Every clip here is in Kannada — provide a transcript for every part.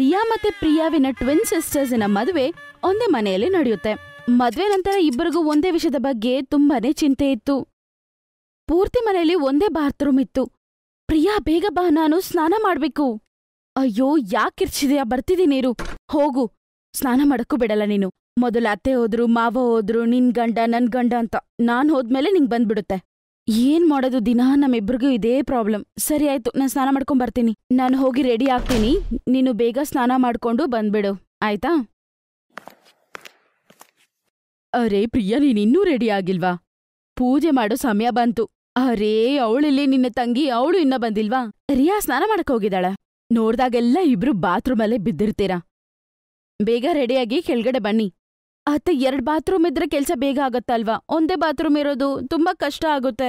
ರಿಯಾ ಮತ್ತೆ ಪ್ರಿಯಾವಿನ ಟ್ವಿನ್ ಸಿಸ್ಟರ್ಸ್ ಸಿಸ್ಟರ್ಸಿನ ಮದುವೆ ಒಂದೇ ಮನೆಯಲ್ಲಿ ನಡೆಯುತ್ತೆ ಮದುವೆ ನಂತರ ಇಬ್ಬರಿಗೂ ಒಂದೇ ವಿಷಯದ ಬಗ್ಗೆ ತುಂಬಾನೇ ಚಿಂತೆ ಇತ್ತು ಪೂರ್ತಿ ಮನೆಯಲ್ಲಿ ಒಂದೇ ಬಾತ್ರೂಮ್ ಇತ್ತು ಪ್ರಿಯಾ ಬೇಗ ಬಾ ನಾನು ಸ್ನಾನ ಮಾಡ್ಬೇಕು ಅಯ್ಯೋ ಯಾಕಿರ್ಚಿದೆಯಾ ಕಿರ್ಚಿದ್ಯಾ ನೀರು ಹೋಗು ಸ್ನಾನ ಮಾಡಕ್ಕೂ ಬಿಡಲ್ಲ ನೀನು ಮೊದಲು ಅತ್ತೆ ಹೋದ್ರು ಮಾವ ಹೋದ್ರು ನಿನ್ ಗಂಡ ನನ್ ಗಂಡ ಅಂತ ನಾನ್ ಹೋದ್ಮೇಲೆ ನಿಂಗ್ ಬಂದ್ಬಿಡುತ್ತೆ ಏನ್ ಮಾಡೋದು ದಿನ ನಮ್ಮಿಬ್ರಿಗೂ ಇದೇ ಪ್ರಾಬ್ಲಮ್ ಸರಿ ಆಯ್ತು ನಾನು ಸ್ನಾನ ಮಾಡ್ಕೊಂಡ್ ಬರ್ತೀನಿ ನಾನು ಹೋಗಿ ರೆಡಿ ಆಗ್ತೀನಿ ನೀನು ಬೇಗ ಸ್ನಾನ ಮಾಡ್ಕೊಂಡು ಬಂದ್ಬಿಡು ಆಯ್ತಾ ಅರೇ ಪ್ರಿಯಾ ನೀನಿನ್ನೂ ರೆಡಿ ಆಗಿಲ್ವಾ ಪೂಜೆ ಮಾಡೋ ಸಮಯ ಬಂತು ಅರೇ ಅವಳಿಲ್ಲಿ ನಿನ್ನ ತಂಗಿ ಅವಳು ಇನ್ನ ಬಂದಿಲ್ವಾ ರಿಯಾ ಸ್ನಾನ ಮಾಡಕ್ ಹೋಗಿದ್ದಾಳ ನೋಡ್ದಾಗೆಲ್ಲ ಇಬ್ರು ಬಾತ್ರೂಮಲ್ಲೇ ಬಿದ್ದಿರ್ತೀರಾ ಬೇಗ ರೆಡಿಯಾಗಿ ಕೆಳಗಡೆ ಬನ್ನಿ ಅತ್ತೆ ಎರಡ್ ಬಾತ್ರೂಮ್ ಇದ್ರೆ ಕೆಲ್ಸ ಬೇಗ ಆಗತ್ತಲ್ವಾ ಒಂದೇ ಬಾತ್ರೂಮ್ ಇರೋದು ತುಂಬಾ ಕಷ್ಟ ಆಗುತ್ತೆ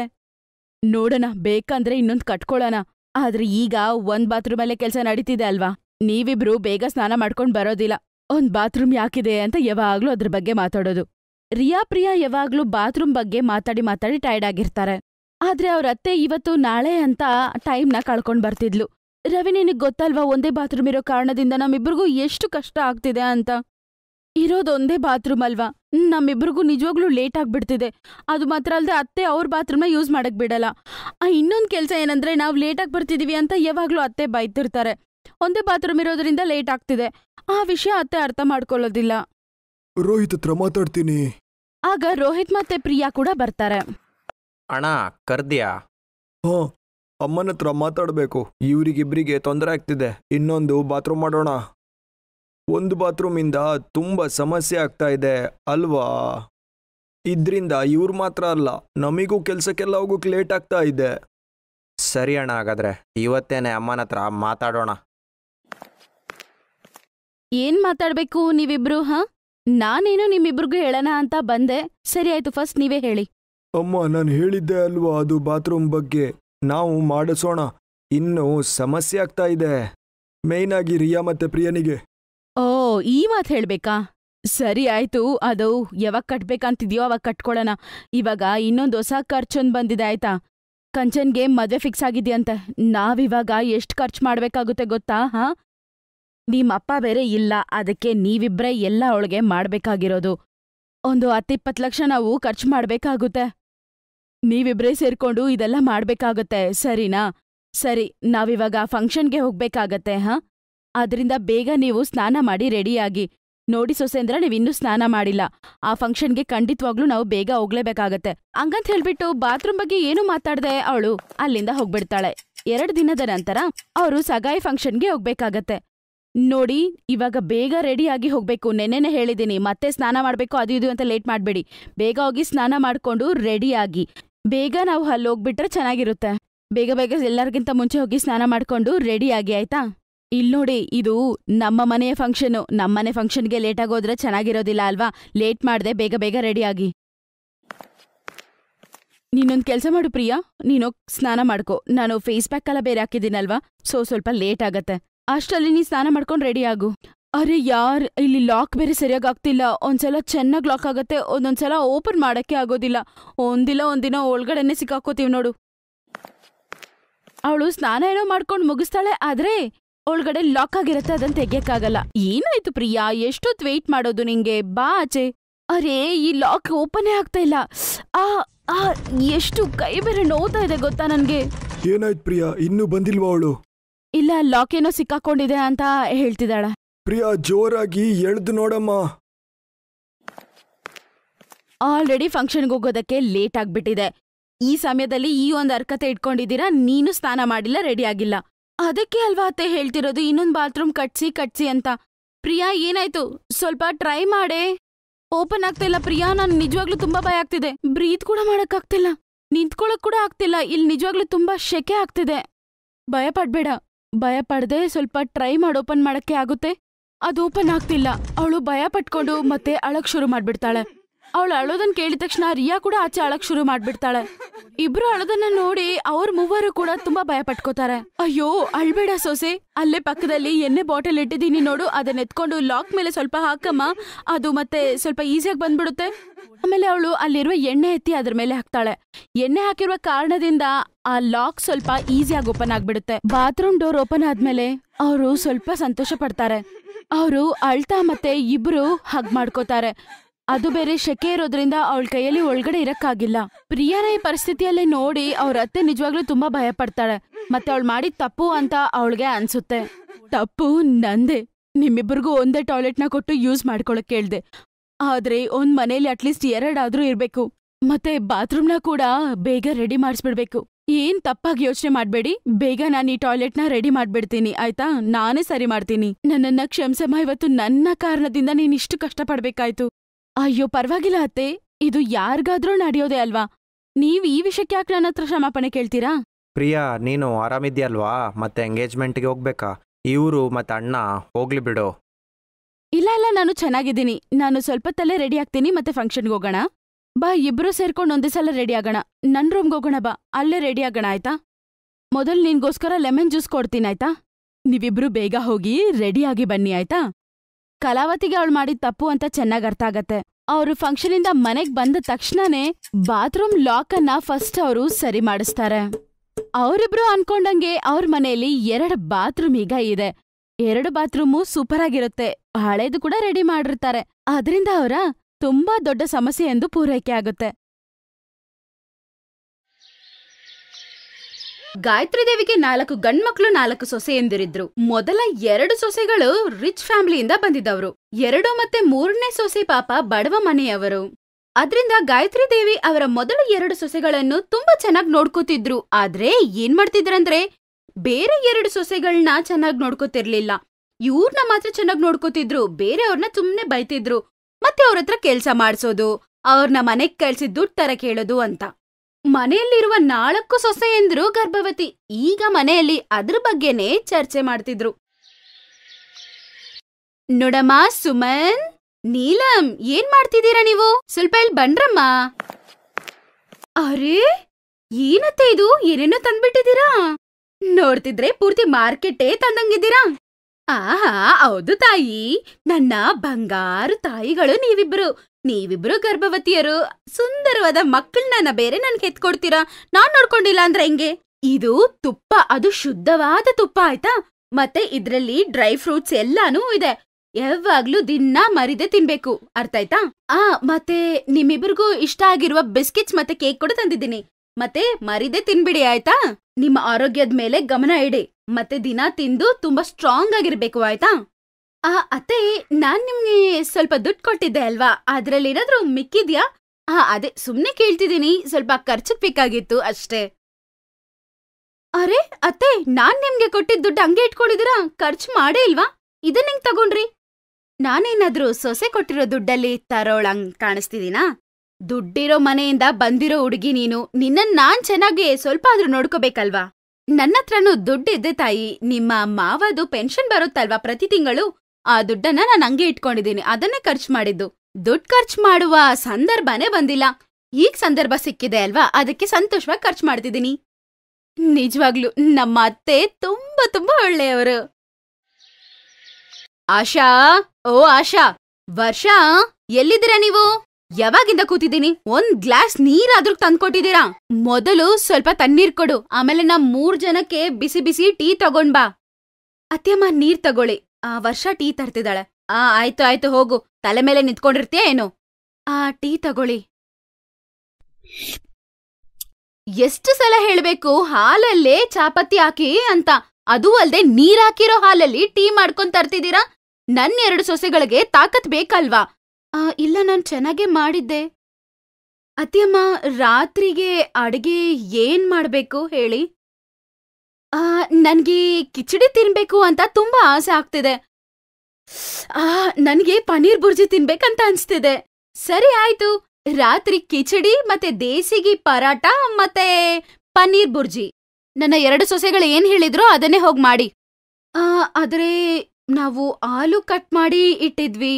ನೋಡೋಣ ಬೇಕಂದ್ರೆ ಇನ್ನೊಂದ್ ಕಟ್ಕೊಳ್ಳೋಣ ಆದ್ರೆ ಈಗ ಒಂದ್ ಬಾತ್ರೂಮಲ್ಲೇ ಕೆಲ್ಸ ನಡೀತಿದೆ ಅಲ್ವಾ ನೀವಿಬ್ರು ಬೇಗ ಸ್ನಾನ ಮಾಡ್ಕೊಂಡ್ ಬರೋದಿಲ್ಲ ಒಂದ್ ಬಾತ್ರೂಮ್ ಯಾಕಿದೆ ಅಂತ ಯಾವಾಗ್ಲೂ ಅದ್ರ ಬಗ್ಗೆ ಮಾತಾಡೋದು ರಿಯಾ ಪ್ರಿಯಾ ಯಾವಾಗ್ಲೂ ಬಾತ್ರೂಮ್ ಬಗ್ಗೆ ಮಾತಾಡಿ ಮಾತಾಡಿ ಟೈರ್ಡ್ ಆಗಿರ್ತಾರೆ ಆದ್ರೆ ಅವ್ರ ಅತ್ತೆ ಇವತ್ತು ನಾಳೆ ಅಂತ ಟೈಮ್ನ ಕಳ್ಕೊಂಡ್ ಬರ್ತಿದ್ಲು ರವಿ ನಿನಗ್ ಗೊತ್ತಲ್ವಾ ಒಂದೇ ಬಾತ್ರೂಮ್ ಇರೋ ಕಾರಣದಿಂದ ನಮ್ಮಿಬ್ರಿಗೂ ಎಷ್ಟು ಕಷ್ಟ ಆಗ್ತಿದೆ ಅಂತ ಇರೋದೊಂದೇ ಬಾತ್ರೂಮ್ ಅಲ್ವಾ ನಮ್ಮಿಬ್ರಿಗೂ ನಿಜವಾಗ್ಲೂ ಲೇಟ್ ಆಗಿಬಿಡ್ತಿದೆ ಅದು ಮಾತ್ರ ಅಲ್ಲದೆ ಅತ್ತೆ ಅವ್ರ ಬಾತ್ರೂಮ್ನ ಯೂಸ್ ಮಾಡಕ್ಕೆ ಬಿಡಲ್ಲ ಆ ಇನ್ನೊಂದು ಕೆಲಸ ಏನಂದರೆ ನಾವು ಲೇಟಾಗಿ ಬರ್ತಿದ್ದೀವಿ ಅಂತ ಯಾವಾಗಲೂ ಅತ್ತೆ ಬೈತಿರ್ತಾರೆ ಒಂದೇ ಬಾತ್ರೂಮ್ ಇರೋದ್ರಿಂದ ಲೇಟ್ ಆಗ್ತಿದೆ ಆ ವಿಷಯ ಅತ್ತೆ ಅರ್ಥ ಮಾಡ್ಕೊಳ್ಳೋದಿಲ್ಲ ರೋಹಿತ್ ಹತ್ರ ಮಾತಾಡ್ತೀನಿ ಆಗ ರೋಹಿತ್ ಮತ್ತೆ ಪ್ರಿಯಾ ಕೂಡ ಬರ್ತಾರೆ ಅಣ್ಣ ಕರ್ದ್ಯಾ ಹಾ ಅಮ್ಮನ ಹತ್ರ ಮಾತಾಡಬೇಕು ಇವರಿಗಿಬ್ಬರಿಗೆ ತೊಂದರೆ ಆಗ್ತಿದೆ ಇನ್ನೊಂದು ಬಾತ್ರೂಮ್ ಮಾಡೋಣ ಒಂದು ಬಾತ್ರೂಮಿಂದ ತುಂಬ ಸಮಸ್ಯೆ ಆಗ್ತಾ ಇದೆ ಅಲ್ವಾ ಇದ್ರಿಂದ ಇವ್ರು ಮಾತ್ರ ಅಲ್ಲ ನಮಿಗೂ ಕೆಲಸಕ್ಕೆಲ್ಲ ಹೋಗೋಕೆ ಲೇಟ್ ಆಗ್ತಾ ಇದೆ ಸರಿ ಅಣ್ಣ ಹಾಗಾದ್ರೆ ಇವತ್ತೇನೆ ಅಮ್ಮನ ಹತ್ರ ಮಾತಾಡೋಣ ಏನ್ ಮಾತಾಡ್ಬೇಕು ನೀವಿಬ್ರು ಹ ನಾನೇನು ನಿಮ್ಮಿಬ್ರಿಗೂ ಹೇಳೋಣ ಅಂತ ಬಂದೆ ಸರಿ ಆಯ್ತು ಫಸ್ಟ್ ನೀವೇ ಹೇಳಿ ಅಮ್ಮ ನಾನು ಹೇಳಿದ್ದೆ ಅಲ್ವಾ ಅದು ಬಾತ್ರೂಮ್ ಬಗ್ಗೆ ನಾವು ಮಾಡಿಸೋಣ ಇನ್ನು ಸಮಸ್ಯೆ ಆಗ್ತಾ ಇದೆ ಆಗಿ ರಿಯಾ ಮತ್ತೆ ಪ್ರಿಯನಿಗೆ ಈ ಮಾತು ಹೇಳಬೇಕಾ ಸರಿ ಆಯ್ತು ಅದು ಯಾವಾಗ ಕಟ್ಬೇಕಂತಿದ್ಯೋ ಅವಾಗ ಕಟ್ಕೊಳ್ಳೋಣ ಇವಾಗ ಇನ್ನೊಂದು ಹೊಸ ಖರ್ಚೊಂದು ಬಂದಿದೆ ಆಯ್ತಾ ಕಂಚನ್ಗೆ ಮದುವೆ ಫಿಕ್ಸ್ ಆಗಿದೆಯಂತೆ ನಾವಿವಾಗ ಎಷ್ಟು ಖರ್ಚು ಮಾಡ್ಬೇಕಾಗುತ್ತೆ ಗೊತ್ತಾ ಹಾ ನಿಮ್ಮಪ್ಪ ಬೇರೆ ಇಲ್ಲ ಅದಕ್ಕೆ ನೀವಿಬ್ಬರೇ ಎಲ್ಲ ಅವಳಿಗೆ ಮಾಡಬೇಕಾಗಿರೋದು ಒಂದು ಹತ್ತಿಪ್ಪತ್ತು ಲಕ್ಷ ನಾವು ಖರ್ಚು ಮಾಡಬೇಕಾಗುತ್ತೆ ನೀವಿಬ್ಬರೇ ಸೇರ್ಕೊಂಡು ಇದೆಲ್ಲ ಮಾಡಬೇಕಾಗುತ್ತೆ ಸರಿನಾ ಸರಿ ನಾವಿವಾಗ ಫಂಕ್ಷನ್ಗೆ ಹೋಗ್ಬೇಕಾಗತ್ತೆ ಹಾಂ ಆದ್ರಿಂದ ಬೇಗ ನೀವು ಸ್ನಾನ ಮಾಡಿ ರೆಡಿಯಾಗಿ ನೋಡಿ ಸೊಸೇಂದ್ರ ನೀವಿನ್ನೂ ಸ್ನಾನ ಮಾಡಿಲ್ಲ ಆ ಫಂಕ್ಷನ್ಗೆ ಖಂಡಿತವಾಗ್ಲೂ ನಾವು ಬೇಗ ಹೋಗ್ಲೇಬೇಕಾಗತ್ತೆ ಹಂಗಂತ ಹೇಳ್ಬಿಟ್ಟು ಬಾತ್ರೂಮ್ ಬಗ್ಗೆ ಏನು ಮಾತಾಡ್ದೆ ಅವಳು ಅಲ್ಲಿಂದ ಹೋಗ್ಬಿಡ್ತಾಳೆ ಎರಡು ದಿನದ ನಂತರ ಅವರು ಸಗಾಯಿ ಫಂಕ್ಷನ್ಗೆ ಹೋಗ್ಬೇಕಾಗತ್ತೆ ನೋಡಿ ಇವಾಗ ಬೇಗ ರೆಡಿಯಾಗಿ ಹೋಗ್ಬೇಕು ನೆನ್ನೆನೆ ಹೇಳಿದ್ದೀನಿ ಮತ್ತೆ ಸ್ನಾನ ಮಾಡಬೇಕು ಅದು ಇದು ಅಂತ ಲೇಟ್ ಮಾಡಬೇಡಿ ಬೇಗ ಹೋಗಿ ಸ್ನಾನ ಮಾಡಿಕೊಂಡು ರೆಡಿಯಾಗಿ ಬೇಗ ನಾವು ಅಲ್ಲಿ ಹೋಗ್ಬಿಟ್ರೆ ಚೆನ್ನಾಗಿರುತ್ತೆ ಬೇಗ ಬೇಗ ಎಲ್ಲರಿಗಿಂತ ಮುಂಚೆ ಹೋಗಿ ಸ್ನಾನ ಮಾಡಿಕೊಂಡು ರೆಡಿಯಾಗಿ ಆಯ್ತಾ ಇಲ್ಲಿ ನೋಡಿ ಇದು ನಮ್ಮ ಮನೆಯ ಫಂಕ್ಷನು ನಮ್ಮನೆ ಫಂಕ್ಷನ್ಗೆ ಲೇಟ್ ಆಗೋದ್ರೆ ಚೆನ್ನಾಗಿರೋದಿಲ್ಲ ಅಲ್ವಾ ಲೇಟ್ ಮಾಡದೆ ಬೇಗ ಬೇಗ ರೆಡಿಯಾಗಿ ನೀನೊಂದು ಕೆಲಸ ಮಾಡು ಪ್ರಿಯಾ ನೀನು ಸ್ನಾನ ಮಾಡ್ಕೊ ನಾನು ಫೇಸ್ ಪ್ಯಾಕ್ ಎಲ್ಲ ಬೇರೆ ಹಾಕಿದ್ದೀನಲ್ವಾ ಸೊ ಸ್ವಲ್ಪ ಲೇಟ್ ಆಗತ್ತೆ ಅಷ್ಟರಲ್ಲಿ ನೀ ಸ್ನಾನ ಮಾಡ್ಕೊಂಡು ರೆಡಿ ಆಗು ಅರೆ ಯಾರ್ ಇಲ್ಲಿ ಲಾಕ್ ಬೇರೆ ಸರಿಯಾಗಿ ಆಗ್ತಿಲ್ಲ ಒಂದ್ಸಲ ಚೆನ್ನಾಗಿ ಲಾಕ್ ಆಗತ್ತೆ ಒಂದೊಂದ್ಸಲ ಓಪನ್ ಮಾಡೋಕ್ಕೆ ಆಗೋದಿಲ್ಲ ಒಂದಿಲ್ಲ ಒಂದಿನ ಒಳಗಡೆನೆ ಸಿಕ್ಕಾಕೋತೀವಿ ನೋಡು ಅವಳು ಸ್ನಾನ ಏನೋ ಮಾಡ್ಕೊಂಡು ಮುಗಿಸ್ತಾಳೆ ಆದ್ರೆ ಒಳಗಡೆ ಲಾಕ್ ಆಗಿರತ್ತೆ ಅದನ್ನ ತೆಗಿಯಕ್ಕಾಗಲ್ಲ ಏನಾಯ್ತು ಪ್ರಿಯಾ ಎಷ್ಟೊತ್ ವೆಯ್ಟ್ ಮಾಡೋದು ನಿಂಗೆ ಬಾ ಆಚೆ ಅರೇ ಈ ಲಾಕ್ ಓಪನೇ ಆಗ್ತಾ ಇಲ್ಲ ಆ ಆ ಎಷ್ಟು ಕೈ ಬೇರೆ ನೋವ್ತಾ ಇದೆ ಗೊತ್ತಾ ನನ್ಗೆ ಏನಾಯ್ತು ಪ್ರಿಯಾ ಇನ್ನೂ ಬಂದಿಲ್ವಾ ಅವಳು ಇಲ್ಲ ಲಾಕ್ ಏನೋ ಸಿಕ್ಕಾಕೊಂಡಿದೆ ಅಂತ ಹೇಳ್ತಿದ್ದಾಳ ಪ್ರಿಯಾ ಜೋರಾಗಿ ಎಳ್ದು ನೋಡಮ್ಮ ಆಲ್ರೆಡಿ ಫಂಕ್ಷನ್ಗೆ ಹೋಗೋದಕ್ಕೆ ಲೇಟ್ ಆಗ್ಬಿಟ್ಟಿದೆ ಈ ಸಮಯದಲ್ಲಿ ಈ ಒಂದು ಅರ್ಕತೆ ಇಟ್ಕೊಂಡಿದ್ದೀರಾ ನೀನು ಸ್ನಾನ ಮಾಡಿಲ್ಲ ರೆಡಿ ಆಗಿಲ್ಲ ಅದಕ್ಕೆ ಅಲ್ವಾ ಅತ್ತೆ ಹೇಳ್ತಿರೋದು ಇನ್ನೊಂದು ಬಾತ್ರೂಮ್ ಕಟ್ಸಿ ಕಟ್ಸಿ ಅಂತ ಪ್ರಿಯಾ ಏನಾಯ್ತು ಸ್ವಲ್ಪ ಟ್ರೈ ಮಾಡೇ ಓಪನ್ ಆಗ್ತಿಲ್ಲ ಪ್ರಿಯಾ ನಾನು ನಿಜವಾಗ್ಲೂ ತುಂಬಾ ಭಯ ಆಗ್ತಿದೆ ಬ್ರೀತ್ ಕೂಡ ಮಾಡೋಕ್ಕಾಗ್ತಿಲ್ಲ ನಿಂತ್ಕೊಳ್ಳೋಕೆ ಕೂಡ ಆಗ್ತಿಲ್ಲ ಇಲ್ಲಿ ನಿಜವಾಗ್ಲೂ ತುಂಬಾ ಶೆಕೆ ಆಗ್ತಿದೆ ಭಯ ಪಡ್ಬೇಡ ಭಯ ಪಡದೆ ಸ್ವಲ್ಪ ಟ್ರೈ ಮಾಡಿ ಓಪನ್ ಮಾಡಕ್ಕೆ ಆಗುತ್ತೆ ಅದು ಓಪನ್ ಆಗ್ತಿಲ್ಲ ಅವಳು ಭಯ ಪಟ್ಕೊಂಡು ಮತ್ತೆ ಅಳಕ್ ಶುರು ಮಾಡ್ಬಿಡ್ತಾಳೆ ಅವಳು ಅಳೋದನ್ನ ಕೇಳಿದ ತಕ್ಷಣ ರಿಯಾ ಕೂಡ ಆಚೆ ಅಳಕ್ ಶುರು ಮಾಡ್ಬಿಡ್ತಾಳೆ ಇಬ್ರು ಅಳೋದನ್ನ ನೋಡಿ ಅವ್ರ ಮೂವರು ಕೂಡ ತುಂಬಾ ಭಯ ಪಟ್ಕೋತಾರೆ ಅಯ್ಯೋ ಅಳ್ಬೇಡ ಸೊಸೆ ಅಲ್ಲೇ ಪಕ್ಕದಲ್ಲಿ ಎಣ್ಣೆ ಬಾಟಲ್ ಇಟ್ಟಿದ್ದೀನಿ ನೋಡು ಅದನ್ನ ಎತ್ಕೊಂಡು ಲಾಕ್ ಮೇಲೆ ಸ್ವಲ್ಪ ಹಾಕಮ್ಮ ಅದು ಮತ್ತೆ ಸ್ವಲ್ಪ ಈಸಿಯಾಗಿ ಬಂದ್ಬಿಡುತ್ತೆ ಆಮೇಲೆ ಅವಳು ಅಲ್ಲಿರುವ ಎಣ್ಣೆ ಎತ್ತಿ ಅದ್ರ ಮೇಲೆ ಹಾಕ್ತಾಳೆ ಎಣ್ಣೆ ಹಾಕಿರುವ ಕಾರಣದಿಂದ ಆ ಲಾಕ್ ಸ್ವಲ್ಪ ಈಸಿಯಾಗಿ ಓಪನ್ ಆಗ್ಬಿಡುತ್ತೆ ಬಾತ್ರೂಮ್ ಡೋರ್ ಓಪನ್ ಆದ್ಮೇಲೆ ಅವರು ಸ್ವಲ್ಪ ಸಂತೋಷ ಪಡ್ತಾರೆ ಅವರು ಅಳ್ತಾ ಮತ್ತೆ ಇಬ್ರು ಹಗ್ ಮಾಡ್ಕೋತಾರೆ ಅದು ಬೇರೆ ಶೆಕೆ ಇರೋದ್ರಿಂದ ಅವಳ ಕೈಯಲ್ಲಿ ಒಳಗಡೆ ಇರಕ್ಕಾಗಿಲ್ಲ ಪ್ರಿಯಾನ ಈ ಪರಿಸ್ಥಿತಿಯಲ್ಲಿ ನೋಡಿ ಅವ್ರ ಅತ್ತೆ ನಿಜವಾಗ್ಲೂ ತುಂಬಾ ಭಯ ಪಡ್ತಾಳೆ ಮತ್ತೆ ಅವಳು ಮಾಡಿದ ತಪ್ಪು ಅಂತ ಅವಳಿಗೆ ಅನ್ಸುತ್ತೆ ತಪ್ಪು ನಂದೆ ನಿಮ್ಮಿಬ್ಬರಿಗೂ ಒಂದೇ ಟಾಯ್ಲೆಟ್ನ ಕೊಟ್ಟು ಯೂಸ್ ಮಾಡ್ಕೊಳಕ್ ಕೇಳ್ದೆ ಆದ್ರೆ ಒಂದ್ ಮನೇಲಿ ಅಟ್ಲೀಸ್ಟ್ ಎರಡಾದ್ರೂ ಇರ್ಬೇಕು ಮತ್ತೆ ಬಾತ್ರೂಮ್ನ ಕೂಡ ಬೇಗ ರೆಡಿ ಮಾಡಿಸ್ಬಿಡ್ಬೇಕು ಏನ್ ತಪ್ಪಾಗಿ ಯೋಚನೆ ಮಾಡ್ಬೇಡಿ ಬೇಗ ನಾನು ಈ ಟಾಯ್ಲೆಟ್ನ ರೆಡಿ ಮಾಡ್ಬಿಡ್ತೀನಿ ಆಯ್ತಾ ನಾನೇ ಸರಿ ಮಾಡ್ತೀನಿ ನನ್ನನ್ನ ಕ್ಷಮಿಸಮ್ಮ ಇವತ್ತು ನನ್ನ ಕಾರಣದಿಂದ ನೀನ್ ಇಷ್ಟು ಕಷ್ಟ ಪಡ್ಬೇಕಾಯ್ತು ಅಯ್ಯೋ ಪರವಾಗಿಲ್ಲ ಅತ್ತೆ ಇದು ಯಾರಿಗಾದ್ರೂ ನಡೆಯೋದೇ ಅಲ್ವಾ ನೀವ್ ಈ ವಿಷಯಕ್ಕೆ ಯಾಕೆ ನನ್ನ ಹತ್ರ ಕ್ಷಮಾಪಣೆ ಕೇಳ್ತೀರಾ ಪ್ರಿಯಾ ನೀನು ಆರಾಮಿದ್ಯಲ್ವಾ ಮತ್ತೆ ಎಂಗೇಜ್ಮೆಂಟ್ಗೆ ಹೋಗ್ಬೇಕಾ ಇವರು ಮತ್ತೆ ಅಣ್ಣ ಹೋಗ್ಲಿ ಬಿಡು ಇಲ್ಲ ಇಲ್ಲ ನಾನು ಚೆನ್ನಾಗಿದ್ದೀನಿ ನಾನು ಸ್ವಲ್ಪ ತಲೆ ರೆಡಿ ಆಗ್ತೀನಿ ಮತ್ತೆ ಫಂಕ್ಷನ್ಗೆ ಹೋಗೋಣ ಬಾ ಇಬ್ರು ಸೇರ್ಕೊಂಡು ಒಂದೇ ಸಲ ರೆಡಿ ಆಗೋಣ ನನ್ನ ರೂಮ್ಗೆ ಹೋಗೋಣ ಬಾ ಅಲ್ಲೇ ರೆಡಿ ಆಗೋಣ ಆಯ್ತಾ ಮೊದಲು ನಿನ್ಗೋಸ್ಕರ ಲೆಮನ್ ಜ್ಯೂಸ್ ಕೊಡ್ತೀನಿ ಆಯ್ತಾ ನೀವಿಬ್ರು ಬೇಗ ಹೋಗಿ ರೆಡಿಯಾಗಿ ಬನ್ನಿ ಆಯ್ತಾ ಕಲಾವತಿಗೆ ಅವಳು ಮಾಡಿದ ತಪ್ಪು ಅಂತ ಚೆನ್ನಾಗ್ ಅರ್ಥ ಆಗತ್ತೆ ಅವರು ಫಂಕ್ಷನ್ ಇಂದ ಮನೆಗ್ ಬಂದ ತಕ್ಷಣನೇ ಬಾತ್ರೂಮ್ ಲಾಕ್ ಅನ್ನ ಫಸ್ಟ್ ಅವರು ಸರಿ ಮಾಡಿಸ್ತಾರೆ ಅವರಿಬ್ರು ಅನ್ಕೊಂಡಂಗೆ ಅವ್ರ ಮನೆಯಲ್ಲಿ ಎರಡು ಬಾತ್ರೂಮ್ ಈಗ ಇದೆ ಎರಡು ಬಾತ್ರೂಮು ಸೂಪರ್ ಆಗಿರುತ್ತೆ ಹಳೇದು ಕೂಡ ರೆಡಿ ಮಾಡಿರ್ತಾರೆ ಅದರಿಂದ ಅವರ ತುಂಬಾ ದೊಡ್ಡ ಸಮಸ್ಯೆ ಎಂದು ಪೂರೈಕೆ ಆಗುತ್ತೆ ಗಾಯತ್ರಿ ದೇವಿಗೆ ನಾಲ್ಕು ಗಂಡ್ಮಕ್ಳು ನಾಲ್ಕು ಸೊಸೆ ಎಂದಿರಿದ್ರು ಮೊದಲ ಎರಡು ಸೊಸೆಗಳು ರಿಚ್ ಫ್ಯಾಮಿಲಿಯಿಂದ ಬಂದಿದ್ದವರು ಎರಡು ಮತ್ತೆ ಮೂರನೇ ಸೊಸೆ ಪಾಪ ಬಡವ ಮನೆಯವರು ಅದ್ರಿಂದ ಗಾಯತ್ರಿ ದೇವಿ ಅವರ ಮೊದಲ ಎರಡು ಸೊಸೆಗಳನ್ನು ತುಂಬಾ ಚೆನ್ನಾಗಿ ನೋಡ್ಕೋತಿದ್ರು ಆದ್ರೆ ಏನ್ ಮಾಡ್ತಿದ್ರಂದ್ರೆ ಬೇರೆ ಎರಡು ಸೊಸೆಗಳನ್ನ ಚೆನ್ನಾಗಿ ನೋಡ್ಕೋತಿರ್ಲಿಲ್ಲ ಇವ್ರನ್ನ ಮಾತ್ರ ಚೆನ್ನಾಗಿ ನೋಡ್ಕೋತಿದ್ರು ಅವ್ರನ್ನ ಸುಮ್ನೆ ಬೈತಿದ್ರು ಮತ್ತೆ ಅವ್ರ ಹತ್ರ ಕೆಲ್ಸ ಮಾಡ್ಸೋದು ಅವ್ರನ್ನ ಮನೆಗ್ ಕಳ್ಸಿ ದುಡ್ಡು ತರ ಕೇಳೋದು ಅಂತ ಮನೆಯಲ್ಲಿರುವ ನಾಲ್ಕು ಎಂದ್ರು ಗರ್ಭವತಿ ಈಗ ಮನೆಯಲ್ಲಿ ಅದ್ರ ಬಗ್ಗೆನೇ ಚರ್ಚೆ ಮಾಡ್ತಿದ್ರು ನೋಡಮ್ಮ ಸುಮನ್ ನೀಲಂ ಏನ್ ಮಾಡ್ತಿದ್ದೀರಾ ನೀವು ಸ್ವಲ್ಪ ಇಲ್ಲಿ ಬಂಡ್ರಮ್ಮ ಅರೆ ಏನತ್ತೆ ಇದು ಏನೇನೋ ತಂದ್ಬಿಟ್ಟಿದ್ದೀರಾ ನೋಡ್ತಿದ್ರೆ ಪೂರ್ತಿ ಮಾರ್ಕೆಟೇ ತಂದಂಗಿದ್ದೀರಾ ಆಹಾ ಹೌದು ತಾಯಿ ನನ್ನ ಬಂಗಾರು ತಾಯಿಗಳು ನೀವಿಬ್ರು ನೀವಿಬ್ರು ಗರ್ಭವತಿಯರು ಸುಂದರವಾದ ಮಕ್ಕಳನ್ನ ಬೇರೆ ನನ್ ಎತ್ಕೊಡ್ತೀರಾ ನಾನ್ ನೋಡ್ಕೊಂಡಿಲ್ಲ ಅಂದ್ರೆ ಹೆಂಗೆ ಇದು ತುಪ್ಪ ಅದು ಶುದ್ಧವಾದ ತುಪ್ಪ ಆಯ್ತಾ ಮತ್ತೆ ಇದ್ರಲ್ಲಿ ಡ್ರೈ ಫ್ರೂಟ್ಸ್ ಎಲ್ಲಾನು ಇದೆ ಯಾವಾಗ್ಲೂ ದಿನ ಮರಿದೆ ತಿನ್ಬೇಕು ಅರ್ಥ ಆಯ್ತಾ ಆ ಮತ್ತೆ ನಿಮ್ಮಿಬ್ರಿಗೂ ಇಷ್ಟ ಆಗಿರುವ ಬಿಸ್ಕೆಟ್ಸ್ ಮತ್ತೆ ಕೇಕ್ ಕೂಡ ತಂದಿದ್ದೀನಿ ಮತ್ತೆ ಮರಿದೆ ತಿನ್ಬಿಡಿ ಆಯ್ತಾ ನಿಮ್ಮ ಆರೋಗ್ಯದ ಮೇಲೆ ಗಮನ ಇಡಿ ಮತ್ತೆ ದಿನ ತಿಂದು ತುಂಬಾ ಸ್ಟ್ರಾಂಗ್ ಆಗಿರ್ಬೇಕು ಆಯ್ತಾ ಆ ಅತ್ತೆ ನಾನ್ ನಿಮ್ಗೆ ಸ್ವಲ್ಪ ದುಡ್ಡು ಕೊಟ್ಟಿದ್ದೆ ಅಲ್ವಾ ಅದ್ರಲ್ಲಿ ಮಿಕ್ಕಿದ್ಯಾ ಆ ಅದೇ ಸುಮ್ನೆ ಕೇಳ್ತಿದ್ದೀನಿ ಸ್ವಲ್ಪ ಖರ್ಚು ಬೇಕಾಗಿತ್ತು ಅಷ್ಟೇ ಅರೆ ಅತ್ತೆ ನಾನ್ ನಿಮ್ಗೆ ಕೊಟ್ಟಿದ್ದ ದುಡ್ಡು ಹಂಗೆ ಇಟ್ಕೊಂಡಿದ್ದೀರಾ ಖರ್ಚು ಮಾಡೇ ಇಲ್ವಾ ಇದನ್ನ ಹೆಂಗ್ ತಗೊಂಡ್ರಿ ನಾನೇನಾದ್ರೂ ಸೊಸೆ ಕೊಟ್ಟಿರೋ ದುಡ್ಡಲ್ಲಿ ತರೋಳಂಗ್ ಕಾಣಿಸ್ತಿದೀನಾ ದುಡ್ಡಿರೋ ಮನೆಯಿಂದ ಬಂದಿರೋ ಹುಡುಗಿ ನೀನು ನಿನ್ನನ್ ನಾನ್ ಚೆನ್ನಾಗಿ ಸ್ವಲ್ಪ ಆದ್ರೂ ನೋಡ್ಕೋಬೇಕಲ್ವಾ ನನ್ನತ್ರನೂ ದುಡ್ಡಿದ್ದೆ ತಾಯಿ ನಿಮ್ಮ ಮಾವದು ಪೆನ್ಷನ್ ಬರುತ್ತಲ್ವಾ ಪ್ರತಿ ತಿಂಗಳು ಆ ದುಡ್ಡನ್ನ ನಾನು ಹಂಗೆ ಇಟ್ಕೊಂಡಿದ್ದೀನಿ ಅದನ್ನೇ ಖರ್ಚು ಮಾಡಿದ್ದು ದುಡ್ಡು ಖರ್ಚು ಮಾಡುವ ಸಂದರ್ಭನೇ ಬಂದಿಲ್ಲ ಈಗ ಸಂದರ್ಭ ಸಿಕ್ಕಿದೆ ಅಲ್ವಾ ಅದಕ್ಕೆ ಸಂತೋಷವಾಗಿ ಖರ್ಚು ಮಾಡ್ತಿದ್ದೀನಿ ನಿಜವಾಗ್ಲು ನಮ್ಮ ಅತ್ತೆ ತುಂಬಾ ತುಂಬಾ ಒಳ್ಳೆಯವರು ಆಶಾ ಓ ಆಶಾ ವರ್ಷಾ ಎಲ್ಲಿದ್ದೀರಾ ನೀವು ಯಾವಾಗಿಂದ ಕೂತಿದ್ದೀನಿ ಒಂದ್ ಗ್ಲಾಸ್ ನೀರಾದ್ರೂ ತಂದ್ಕೊಟ್ಟಿದ್ದೀರಾ ಮೊದಲು ಸ್ವಲ್ಪ ತಣ್ಣೀರ್ ಕೊಡು ಆಮೇಲೆ ನಾ ಮೂರ್ ಜನಕ್ಕೆ ಬಿಸಿ ಬಿಸಿ ಟೀ ತಗೊಂಡ್ ಬಾ ಅತ್ಯಮ್ಮ ನೀರ್ ತಗೊಳ್ಳಿ ಆ ವರ್ಷ ಟೀ ತರ್ತಿದ್ದಾಳೆ ಆ ಆಯ್ತು ಆಯ್ತು ಹೋಗು ತಲೆ ಮೇಲೆ ನಿಂತ್ಕೊಂಡಿರ್ತೀಯ ಏನು ಆ ಟೀ ತಗೊಳ್ಳಿ ಎಷ್ಟು ಸಲ ಹೇಳ್ಬೇಕು ಹಾಲಲ್ಲೇ ಚಾಪತ್ತಿ ಹಾಕಿ ಅಂತ ಅದೂ ಅಲ್ದೆ ನೀರ್ ಹಾಕಿರೋ ಹಾಲಲ್ಲಿ ಟೀ ಮಾಡ್ಕೊಂಡ್ ತರ್ತಿದ್ದೀರಾ ನನ್ ಎರಡು ಸೊಸೆಗಳಿಗೆ ತಾಕತ್ ಬೇಕಲ್ವಾ ಇಲ್ಲ ನಾನು ಚೆನ್ನಾಗೇ ಮಾಡಿದ್ದೆ ಅತಿಯಮ್ಮ ರಾತ್ರಿಗೆ ಅಡುಗೆ ಏನ್ ಮಾಡಬೇಕು ಹೇಳಿ ಆ, ನನ್ಗೆ ಕಿಚಡಿ ತಿನ್ಬೇಕು ಅಂತ ತುಂಬಾ ಆಸೆ ಆಗ್ತಿದೆ ಆ ನನ್ಗೆ ಪನೀರ್ ಬುರ್ಜಿ ತಿನ್ಬೇಕಂತ ಅನ್ಸ್ತಿದೆ ಸರಿ ಆಯ್ತು ರಾತ್ರಿ ಕಿಚಡಿ ಮತ್ತೆ ದೇಸಿಗಿ ಪರಾಟ ಮತ್ತೆ ಪನ್ನೀರ್ ಬುರ್ಜಿ ನನ್ನ ಎರಡು ಸೊಸೆಗಳು ಏನ್ ಹೇಳಿದ್ರೋ ಅದನ್ನೇ ಹೋಗ್ ಮಾಡಿ ಆ ಆದ್ರೆ ನಾವು ಆಲೂ ಕಟ್ ಮಾಡಿ ಇಟ್ಟಿದ್ವಿ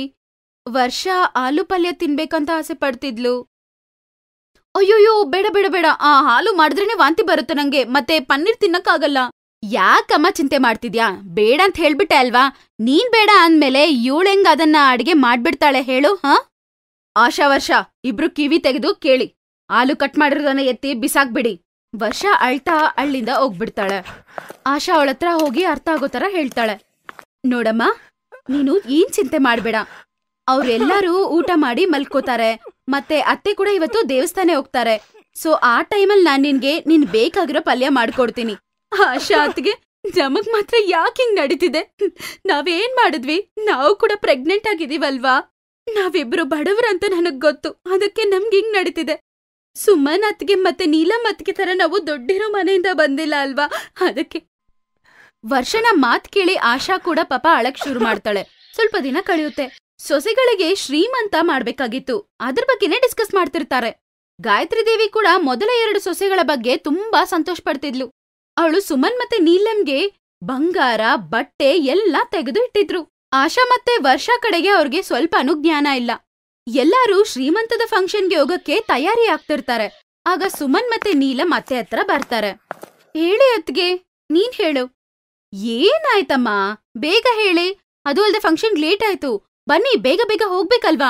ವರ್ಷ ಆಲೂ ಪಲ್ಯ ತಿನ್ಬೇಕಂತ ಆಸೆ ಪಡ್ತಿದ್ಲು ಅಯ್ಯೋಯ್ಯೋ ಬೇಡ ಬೇಡ ಬೇಡ ಆ ಹಾಲು ಮಾಡಿದ್ರೇನೆ ವಾಂತಿ ಬರುತ್ತೆ ನಂಗೆ ಮತ್ತೆ ಪನ್ನೀರ್ ತಿನ್ನಕ್ಕಾಗಲ್ಲ ಯಾಕಮ್ಮ ಚಿಂತೆ ಮಾಡ್ತಿದ್ಯಾ ಬೇಡ ಅಂತ ಹೇಳ್ಬಿಟ್ಟೆ ಅಲ್ವಾ ನೀನ್ ಬೇಡ ಅಂದ್ಮೇಲೆ ಇವಳೆಂಗ್ ಅದನ್ನ ಅಡಿಗೆ ಮಾಡ್ಬಿಡ್ತಾಳೆ ಹೇಳು ಹ ಆಶಾ ವರ್ಷ ಇಬ್ರು ಕಿವಿ ತೆಗೆದು ಕೇಳಿ ಹಾಲು ಕಟ್ ಮಾಡಿರೋದನ್ನ ಎತ್ತಿ ಬಿಸಾಕ್ಬಿಡಿ ವರ್ಷ ಅಳ್ತಾ ಅಳ್ಳಿಂದ ಹೋಗ್ಬಿಡ್ತಾಳೆ ಆಶಾ ಅವಳತ್ರ ಹೋಗಿ ಅರ್ಥ ಆಗೋ ತರ ಹೇಳ್ತಾಳೆ ನೋಡಮ್ಮ ನೀನು ಏನ್ ಚಿಂತೆ ಮಾಡ್ಬೇಡ ಅವ್ರೆಲ್ಲರೂ ಊಟ ಮಾಡಿ ಮಲ್ಕೋತಾರೆ ಮತ್ತೆ ಅತ್ತೆ ಕೂಡ ಇವತ್ತು ದೇವಸ್ಥಾನ ಹೋಗ್ತಾರೆ ಸೊ ಆ ಟೈಮಲ್ಲಿ ನಾನ್ ನಿನ್ಗೆ ನಿನ್ ಬೇಕಾಗಿರೋ ಪಲ್ಯ ಮಾಡ್ಕೊಡ್ತೀನಿ ಆಶಾ ಅತ್ತಿಗೆ ನಮಗ್ ಮಾತ್ರ ಯಾಕೆ ಹಿಂಗ್ ನಡೀತಿದೆ ನಾವೇನ್ ಮಾಡಿದ್ವಿ ನಾವು ಕೂಡ ಪ್ರೆಗ್ನೆಂಟ್ ಆಗಿದೀವಲ್ವಾ ನಾವಿಬ್ರು ಅಂತ ನನಗ್ ಗೊತ್ತು ಅದಕ್ಕೆ ನಮ್ಗೆ ಹಿಂಗ್ ನಡೀತಿದೆ ಸುಮ್ಮನ್ ಅತ್ಗೆ ಮತ್ತೆ ನೀಲಮ್ ಅತ್ಗೆ ತರ ನಾವು ದೊಡ್ಡಿರೋ ಮನೆಯಿಂದ ಬಂದಿಲ್ಲ ಅಲ್ವಾ ಅದಕ್ಕೆ ವರ್ಷನ ಮಾತ್ ಕೇಳಿ ಆಶಾ ಕೂಡ ಪಾಪ ಅಳಕ್ ಶುರು ಮಾಡ್ತಾಳೆ ಸ್ವಲ್ಪ ದಿನ ಕಳೆಯುತ್ತೆ ಸೊಸೆಗಳಿಗೆ ಶ್ರೀಮಂತ ಮಾಡ್ಬೇಕಾಗಿತ್ತು ಅದ್ರ ಬಗ್ಗೆನೇ ಡಿಸ್ಕಸ್ ಮಾಡ್ತಿರ್ತಾರೆ ಗಾಯತ್ರಿ ದೇವಿ ಕೂಡ ಮೊದಲ ಎರಡು ಸೊಸೆಗಳ ಬಗ್ಗೆ ತುಂಬಾ ಸಂತೋಷ ಪಡ್ತಿದ್ಲು ಅವಳು ಸುಮನ್ ಮತ್ತೆ ನೀಲಂಗೆ ಬಂಗಾರ ಬಟ್ಟೆ ಎಲ್ಲ ತೆಗೆದು ಇಟ್ಟಿದ್ರು ಆಶಾ ಮತ್ತೆ ವರ್ಷಾ ಕಡೆಗೆ ಅವ್ರಿಗೆ ಸ್ವಲ್ಪನೂ ಜ್ಞಾನ ಇಲ್ಲ ಎಲ್ಲರೂ ಶ್ರೀಮಂತದ ಫಂಕ್ಷನ್ಗೆ ಹೋಗಕ್ಕೆ ತಯಾರಿ ಆಗ್ತಿರ್ತಾರೆ ಆಗ ಸುಮನ್ ಮತ್ತೆ ನೀಲಂ ಅತ್ತೆ ಹತ್ರ ಬರ್ತಾರೆ ಹೇಳಿ ಅತ್ಗೆ ನೀನ್ ಹೇಳು ಏನಾಯ್ತಮ್ಮ ಬೇಗ ಹೇಳಿ ಅದು ಅಲ್ಲದೆ ಫಂಕ್ಷನ್ ಲೇಟ್ ಆಯ್ತು ಬನ್ನಿ ಬೇಗ ಬೇಗ ಹೋಗ್ಬೇಕಲ್ವಾ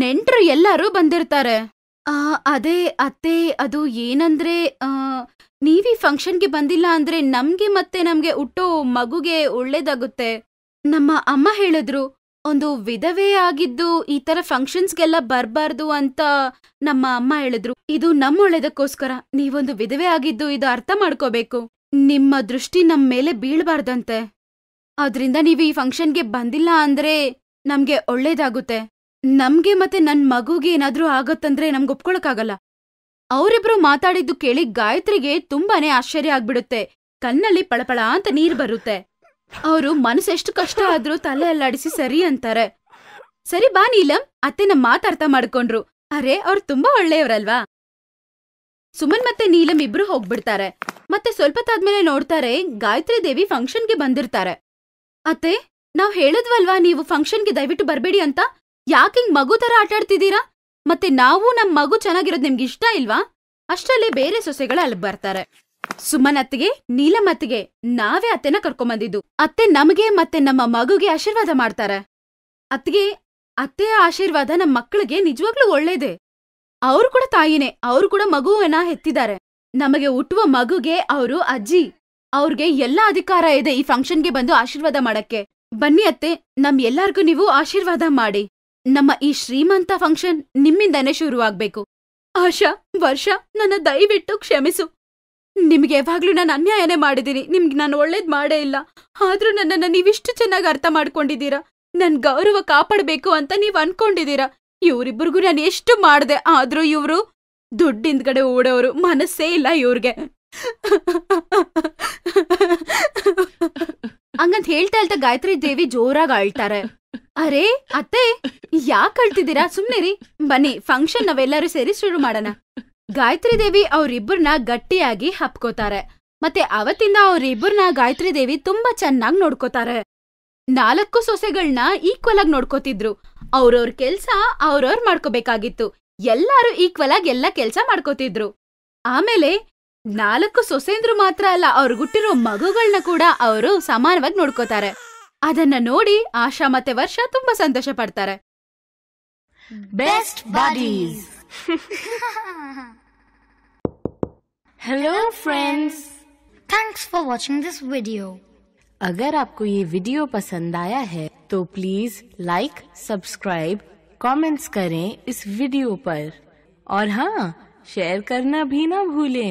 ನೆಂಟ್ರು ಎಲ್ಲರೂ ಬಂದಿರ್ತಾರೆ ಆ ಅದೇ ಅತ್ತೆ ಅದು ಏನಂದ್ರೆ ನೀವೀ ಫಂಕ್ಷನ್ಗೆ ಬಂದಿಲ್ಲ ಅಂದ್ರೆ ನಮ್ಗೆ ಮತ್ತೆ ನಮ್ಗೆ ಹುಟ್ಟೋ ಮಗುಗೆ ಒಳ್ಳೇದಾಗುತ್ತೆ ನಮ್ಮ ಅಮ್ಮ ಹೇಳಿದ್ರು ಒಂದು ವಿಧವೇ ಆಗಿದ್ದು ಈ ತರ ಫಂಕ್ಷನ್ಸ್ಗೆಲ್ಲ ಬರಬಾರ್ದು ಅಂತ ನಮ್ಮ ಅಮ್ಮ ಹೇಳಿದ್ರು ಇದು ನಮ್ಮ ಒಳ್ಳೇದಕ್ಕೋಸ್ಕರ ನೀವೊಂದು ವಿಧವೆ ಆಗಿದ್ದು ಇದು ಅರ್ಥ ಮಾಡ್ಕೋಬೇಕು ನಿಮ್ಮ ದೃಷ್ಟಿ ನಮ್ಮ ಮೇಲೆ ಬೀಳ್ಬಾರ್ದಂತೆ ಅದರಿಂದ ನೀವು ಈ ಫಂಕ್ಷನ್ಗೆ ಬಂದಿಲ್ಲ ಅಂದ್ರೆ ನಮ್ಗೆ ಒಳ್ಳೇದಾಗುತ್ತೆ ನಮ್ಗೆ ಮತ್ತೆ ನನ್ ಮಗುಗೆ ಏನಾದ್ರೂ ಆಗತ್ತಂದ್ರೆ ನಮ್ಗೆ ಒಪ್ಕೊಳಕಾಗಲ್ಲ ಅವರಿಬ್ರು ಮಾತಾಡಿದ್ದು ಕೇಳಿ ಗಾಯತ್ರಿಗೆ ತುಂಬಾನೇ ಆಶ್ಚರ್ಯ ಆಗ್ಬಿಡುತ್ತೆ ಕಣ್ಣಲ್ಲಿ ಪಳಪಳ ಅಂತ ನೀರ್ ಬರುತ್ತೆ ಅವರು ಮನಸ್ಸೆಷ್ಟು ಕಷ್ಟ ಆದ್ರೂ ತಲೆ ಅಲ್ಲಾಡಿಸಿ ಸರಿ ಅಂತಾರೆ ಸರಿ ಬಾ ನೀಲಂ ಅತ್ತೆ ನಮ್ಮ ಮಾತಾಡ್ತ ಮಾಡ್ಕೊಂಡ್ರು ಅರೆ ಅವ್ರು ತುಂಬಾ ಒಳ್ಳೆಯವ್ರಲ್ವಾ ಸುಮನ್ ಮತ್ತೆ ನೀಲಂ ಇಬ್ರು ಹೋಗ್ಬಿಡ್ತಾರೆ ಮತ್ತೆ ಸ್ವಲ್ಪ ತಾದ್ಮೇಲೆ ನೋಡ್ತಾರೆ ಗಾಯತ್ರಿ ದೇವಿ ಫಂಕ್ಷನ್ಗೆ ಬಂದಿರ್ತಾರೆ ಅತ್ತೆ ನಾವ್ ಹೇಳದ್ವಲ್ವಾ ನೀವು ಫಂಕ್ಷನ್ಗೆ ದಯವಿಟ್ಟು ಬರ್ಬೇಡಿ ಅಂತ ಯಾಕಿಂಗ್ ಮಗು ತರ ಆಟಾಡ್ತಿದ್ದೀರಾ ಮತ್ತೆ ನಾವು ನಮ್ ಮಗು ಚೆನ್ನಾಗಿರೋದ್ ನಿಮ್ಗೆ ಇಷ್ಟ ಇಲ್ವಾ ಅಷ್ಟಲ್ಲೇ ಬೇರೆ ಸೊಸೆಗಳು ಅಲ್ಲಿ ಬರ್ತಾರೆ ಸುಮನ್ ಅತ್ತಿಗೆ ನೀಲಮ್ ನಾವೇ ಅತ್ತೆನ ಕರ್ಕೊಂಬಂದಿದ್ದು ಅತ್ತೆ ನಮಗೆ ಮತ್ತೆ ನಮ್ಮ ಮಗುಗೆ ಆಶೀರ್ವಾದ ಮಾಡ್ತಾರೆ ಅತ್ತಿಗೆ ಅತ್ತೆಯ ಆಶೀರ್ವಾದ ನಮ್ಮ ಮಕ್ಕಳಿಗೆ ನಿಜವಾಗ್ಲೂ ಒಳ್ಳೇದೇ ಅವರು ಕೂಡ ತಾಯಿನೇ ಅವರು ಕೂಡ ಮಗುವನ್ನ ಹೆತ್ತಿದ್ದಾರೆ ನಮಗೆ ಹುಟ್ಟುವ ಮಗುಗೆ ಅವರು ಅಜ್ಜಿ ಅವ್ರಿಗೆ ಎಲ್ಲಾ ಅಧಿಕಾರ ಇದೆ ಈ ಫಂಕ್ಷನ್ಗೆ ಬಂದು ಆಶೀರ್ವಾದ ಮಾಡಕ್ಕೆ ಬನ್ನಿ ಅತ್ತೆ ನಮ್ ಎಲ್ಲಾರ್ಗೂ ನೀವು ಆಶೀರ್ವಾದ ಮಾಡಿ ನಮ್ಮ ಈ ಶ್ರೀಮಂತ ಫಂಕ್ಷನ್ ನಿಮ್ಮಿಂದನೇ ಶುರುವಾಗ್ಬೇಕು ಆಶಾ ವರ್ಷ ನನ್ನ ದಯವಿಟ್ಟು ಕ್ಷಮಿಸು ನಿಮ್ಗೆ ಯಾವಾಗ್ಲೂ ನಾನು ಅನ್ಯಾಯನೇ ಮಾಡಿದೀನಿ ನಿಮ್ಗೆ ನಾನು ಒಳ್ಳೇದ್ ಮಾಡೇ ಇಲ್ಲ ಆದ್ರೂ ನನ್ನನ್ನು ನೀವಿಷ್ಟು ಚೆನ್ನಾಗಿ ಅರ್ಥ ಮಾಡ್ಕೊಂಡಿದ್ದೀರಾ ನನ್ ಗೌರವ ಕಾಪಾಡಬೇಕು ಅಂತ ನೀವ್ ಅನ್ಕೊಂಡಿದ್ದೀರಾ ಇವ್ರಿಬ್ರಿಗೂ ನಾನು ಎಷ್ಟು ಮಾಡಿದೆ ಆದ್ರೂ ಇವ್ರು ದುಡ್ಡಿಂದ್ಗಡೆ ಓಡೋರು ಮನಸ್ಸೇ ಇಲ್ಲ ಇವ್ರಿಗೆ ಹಂಗಂತ ಹೇಳ್ತಾ ಹೇಳ್ತಾ ಗಾಯತ್ರಿ ದೇವಿ ಜೋರಾಗಿ ಅಳ್ತಾರೆ ಅರೆ ಅತ್ತೆ ಯಾಕೆ ಅಳ್ತಿದ್ದೀರಾ ಸುಮ್ನೆ ರೀ ಬನ್ನಿ ಫಂಕ್ಷನ್ ನಾವೆಲ್ಲರೂ ಸೇರಿ ಶುರು ಮಾಡೋಣ ಗಾಯತ್ರಿ ದೇವಿ ಅವರಿಬ್ಬರನ್ನ ಗಟ್ಟಿಯಾಗಿ ಹಪ್ಕೋತಾರೆ ಮತ್ತೆ ಅವತ್ತಿಂದ ಅವರಿಬ್ಬರನ್ನ ಗಾಯತ್ರಿ ದೇವಿ ತುಂಬಾ ಚೆನ್ನಾಗಿ ನೋಡ್ಕೋತಾರೆ ನಾಲ್ಕು ಸೊಸೆಗಳನ್ನ ಈಕ್ವಲ್ ಆಗಿ ನೋಡ್ಕೋತಿದ್ರು ಅವ್ರವ್ರ ಕೆಲ್ಸ ಅವ್ರವ್ರ್ ಮಾಡ್ಕೋಬೇಕಾಗಿತ್ತು ಎಲ್ಲಾರು ಈಕ್ವಲ್ ಆಗಿ ಎಲ್ಲ ಕೆಲ್ಸ ಮಾಡ್ಕೋತಿದ್ರು ಆಮೇಲೆ ನಾಲ್ಕು ಸೊಸೆಂದ್ರು ಮಾತ್ರ ಅಲ್ಲ ಅವ್ರು ಹುಟ್ಟಿರೋ ಮಗುಗಳನ್ನ ಕೂಡ ಅವರು ಸಮಾನವಾಗಿ ನೋಡ್ಕೋತಾರೆ ಅದನ್ನ ನೋಡಿ ಆಶಾ ಮತ್ತೆ ವರ್ಷ ತುಂಬಾ ಸಂತೋಷ ಪಡ್ತಾರೆ best buddies hello friends thanks for watching this video अगर आपको ये वीडियो पसंद आया है तो प्लीज लाइक सब्सक्राइब कमेंट्स करें इस वीडियो पर और हाँ शेयर करना भी ना भूलें